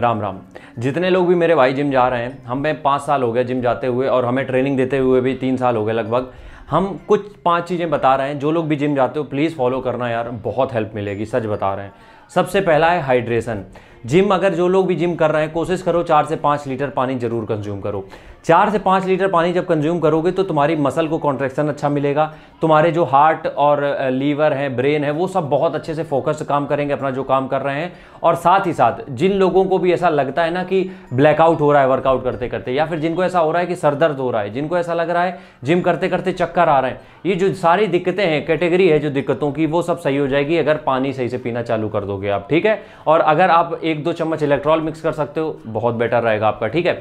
राम राम जितने लोग भी मेरे भाई जिम जा रहे हैं हमें पाँच साल हो गए जिम जाते हुए और हमें ट्रेनिंग देते हुए भी तीन साल हो गए लगभग हम कुछ पांच चीज़ें बता रहे हैं जो लोग भी जिम जाते हो प्लीज़ फॉलो करना यार बहुत हेल्प मिलेगी सच बता रहे हैं सबसे पहला है हाइड्रेशन जिम अगर जो लोग भी जिम कर रहे हैं कोशिश करो चार से पाँच लीटर पानी जरूर कंज्यूम करो चार से पाँच लीटर पानी जब कंज्यूम करोगे तो तुम्हारी मसल को कॉन्ट्रेक्शन अच्छा मिलेगा तुम्हारे जो हार्ट और लीवर हैं ब्रेन है वो सब बहुत अच्छे से फोकस काम करेंगे अपना जो काम कर रहे हैं और साथ ही साथ जिन लोगों को भी ऐसा लगता है ना कि ब्लैकआउट हो रहा है वर्कआउट करते करते या फिर जिनको ऐसा हो रहा है कि सर दर्द हो रहा है जिनको ऐसा लग रहा है जिम करते करते चक्कर आ रहे हैं ये जो सारी दिक्कतें हैं कैटेगरी है जो दिक्कतों की वो सब सही हो जाएगी अगर पानी सही से पीना चालू कर दो दोगे आप ठीक है और अगर आप एक दो चम्मच इलेक्ट्रॉल मिक्स कर सकते हो बहुत बेटर रहेगा आपका ठीक है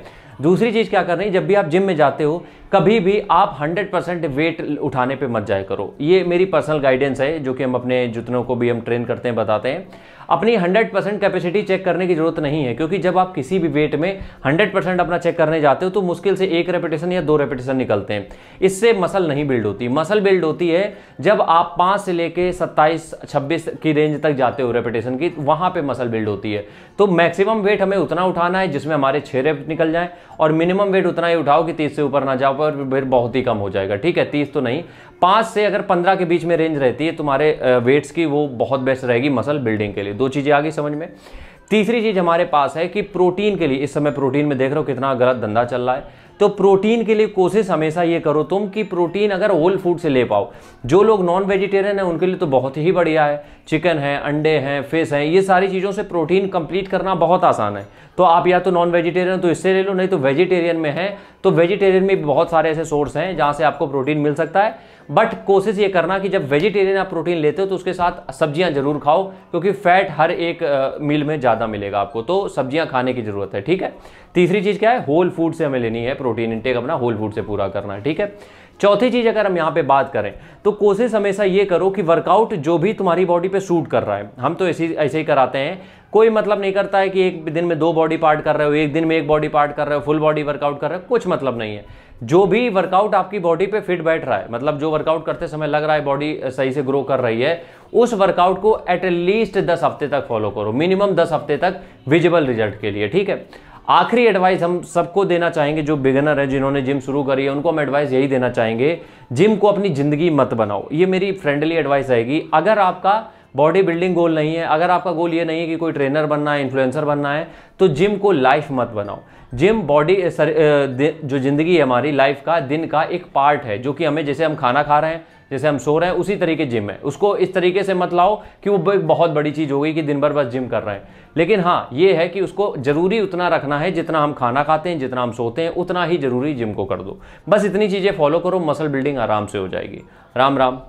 दूसरी चीज़ क्या कर है जब भी आप जिम में जाते हो कभी भी आप 100% वेट उठाने पे मत जाए करो ये मेरी पर्सनल गाइडेंस है जो कि हम अपने जितनों को भी हम ट्रेन करते हैं बताते हैं अपनी 100 परसेंट कैपेसिटी चेक करने की जरूरत नहीं है क्योंकि जब आप किसी भी वेट में 100 परसेंट अपना चेक करने जाते हो तो मुश्किल से एक रेपिटेशन या दो रेपिटेशन निकलते हैं इससे मसल नहीं बिल्ड होती मसल बिल्ड होती है जब आप पाँच से लेकर सत्ताईस छब्बीस की रेंज तक जाते हो रेपिटेशन की वहां पर मसल बिल्ड होती है तो मैक्सिमम वेट हमें उतना उठाना है जिसमें हमारे छः रेप निकल जाए और मिनिमम वेट उतना ही उठाओ कि तीस से ऊपर ना जाओ पर फिर बहुत ही कम हो जाएगा ठीक है तीस तो नहीं पाँच से अगर पंद्रह के बीच में रेंज रहती है तुम्हारे वेट्स की वो बहुत बेस्ट रहेगी मसल बिल्डिंग के लिए दो चीज़ें आ गई समझ में तीसरी चीज़ हमारे पास है कि प्रोटीन के लिए इस समय प्रोटीन में देख रहे हो कितना गलत धंधा चल रहा है तो प्रोटीन के लिए कोशिश हमेशा ये करो तुम कि प्रोटीन अगर होल फूड से ले पाओ जो लोग नॉन वेजिटेरियन है उनके लिए तो बहुत ही बढ़िया है चिकन है अंडे हैं फिश हैं ये सारी चीज़ों से प्रोटीन कंप्लीट करना बहुत आसान है तो आप या तो नॉन वेजिटेरियन तो इससे ले लो नहीं तो वेजिटेरियन में है तो वेजिटेरियन में बहुत सारे ऐसे सोर्स हैं जहाँ से आपको प्रोटीन मिल सकता है बट कोशिश ये करना कि जब वेजिटेरियन आप प्रोटीन लेते हो तो उसके साथ सब्जियां जरूर खाओ क्योंकि फैट हर एक मील में ज़्यादा मिलेगा आपको तो सब्जियां खाने की ज़रूरत है ठीक है तीसरी चीज़ क्या है होल फूड से हमें लेनी है प्रोटीन प्रोटीन इंटेक अपना होल फूड से पूरा करना है ठीक है चौथी चीज़ अगर हम यहाँ पे बात करें तो कोशिश हमेशा ये करो कि वर्कआउट जो भी तुम्हारी बॉडी पे सूट कर रहा है हम तो ऐसे ऐसे ही कराते हैं कोई मतलब नहीं करता है कि एक दिन में दो बॉडी पार्ट कर रहे हो एक दिन में एक बॉडी पार्ट कर रहे हो फुल बॉडी वर्कआउट कर रहे हो कुछ मतलब नहीं है जो भी वर्कआउट आपकी बॉडी पे फिट बैठ रहा है मतलब जो वर्कआउट करते समय लग रहा है बॉडी सही से ग्रो कर रही है उस वर्कआउट को एटलीस्ट दस हफ्ते तक फॉलो करो मिनिमम दस हफ्ते तक विजिबल रिजल्ट के लिए ठीक है आखिरी एडवाइस हम सबको देना चाहेंगे जो बिगनर है जिन्होंने जिम शुरू करी है उनको हम एडवाइस यही देना चाहेंगे जिम को अपनी ज़िंदगी मत बनाओ ये मेरी फ्रेंडली एडवाइस रहेगी अगर आपका बॉडी बिल्डिंग गोल नहीं है अगर आपका गोल ये नहीं है कि कोई ट्रेनर बनना है इन्फ्लुएंसर बनना है तो जिम को लाइफ मत बनाओ जिम बॉडी eh, eh, जो ज़िंदगी है हमारी लाइफ का दिन का एक पार्ट है जो कि हमें जैसे हम खाना खा रहे हैं जैसे हम सो रहे हैं उसी तरीके जिम है उसको इस तरीके से मत लाओ कि वो बहुत बड़ी चीज़ हो गई कि दिन भर बस जिम कर रहे हैं लेकिन हाँ ये है कि उसको ज़रूरी उतना रखना है जितना हम खाना खाते हैं जितना हम सोते हैं उतना ही ज़रूरी जिम को कर दो बस इतनी चीज़ें फॉलो करो मसल बिल्डिंग आराम से हो जाएगी राम राम